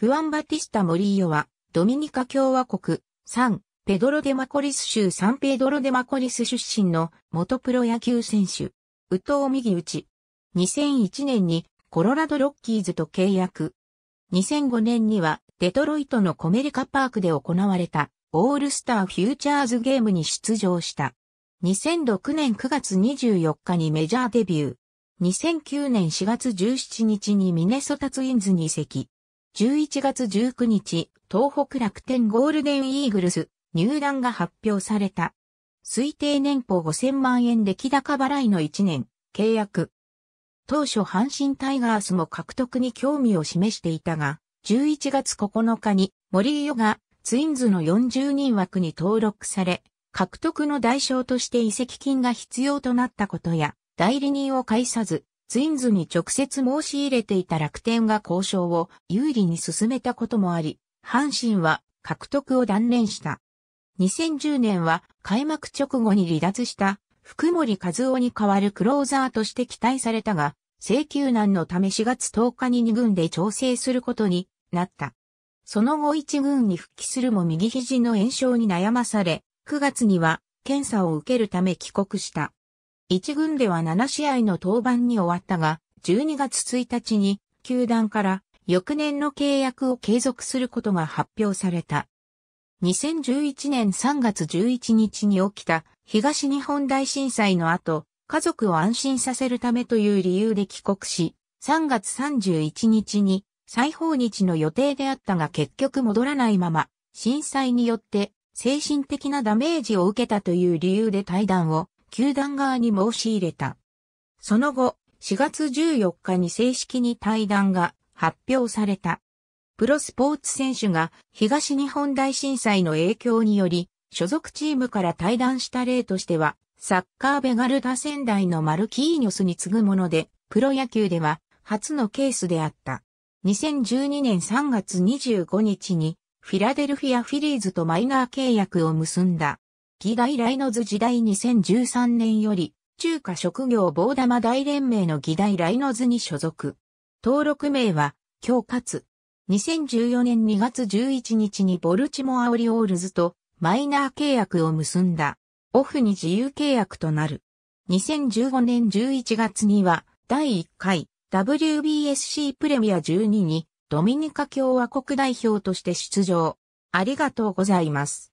フアン・バティスタ・モリーヨは、ドミニカ共和国、サン、ペドロ・デ・マコリス州サンペドロ・デ・マコリス出身の元プロ野球選手、ウトを右打ち。2001年にコロラド・ロッキーズと契約。2005年にはデトロイトのコメリカパークで行われたオールスターフューチャーズゲームに出場した。2006年9月24日にメジャーデビュー。2009年4月17日にミネソタツインズに移籍。11月19日、東北楽天ゴールデンイーグルス入団が発表された。推定年俸5000万円で木高払いの1年、契約。当初阪神タイガースも獲得に興味を示していたが、11月9日に森井ヨがツインズの40人枠に登録され、獲得の代償として移籍金が必要となったことや、代理人を介さず、ツインズに直接申し入れていた楽天が交渉を有利に進めたこともあり、阪神は獲得を断念した。2010年は開幕直後に離脱した福森和夫に代わるクローザーとして期待されたが、請求難のため4月10日に2軍で調整することになった。その後1軍に復帰するも右肘の炎症に悩まされ、9月には検査を受けるため帰国した。1軍では7試合の登板に終わったが、12月1日に球団から翌年の契約を継続することが発表された。2011年3月11日に起きた東日本大震災の後、家族を安心させるためという理由で帰国し、3月31日に再訪日の予定であったが結局戻らないまま、震災によって精神的なダメージを受けたという理由で対談を球団側に申し入れた。その後、4月14日に正式に対談が発表された。プロスポーツ選手が東日本大震災の影響により、所属チームから退団した例としては、サッカーベガルダ仙台のマルキーニョスに次ぐもので、プロ野球では初のケースであった。2012年3月25日に、フィラデルフィアフィリーズとマイナー契約を結んだ。義外来の図時代2013年より、中華職業棒玉大連盟の義大来の図に所属。登録名は、京勝。2014年2月11日にボルチモアオリオールズとマイナー契約を結んだ。オフに自由契約となる。2015年11月には第1回 WBSC プレミア12にドミニカ共和国代表として出場。ありがとうございます。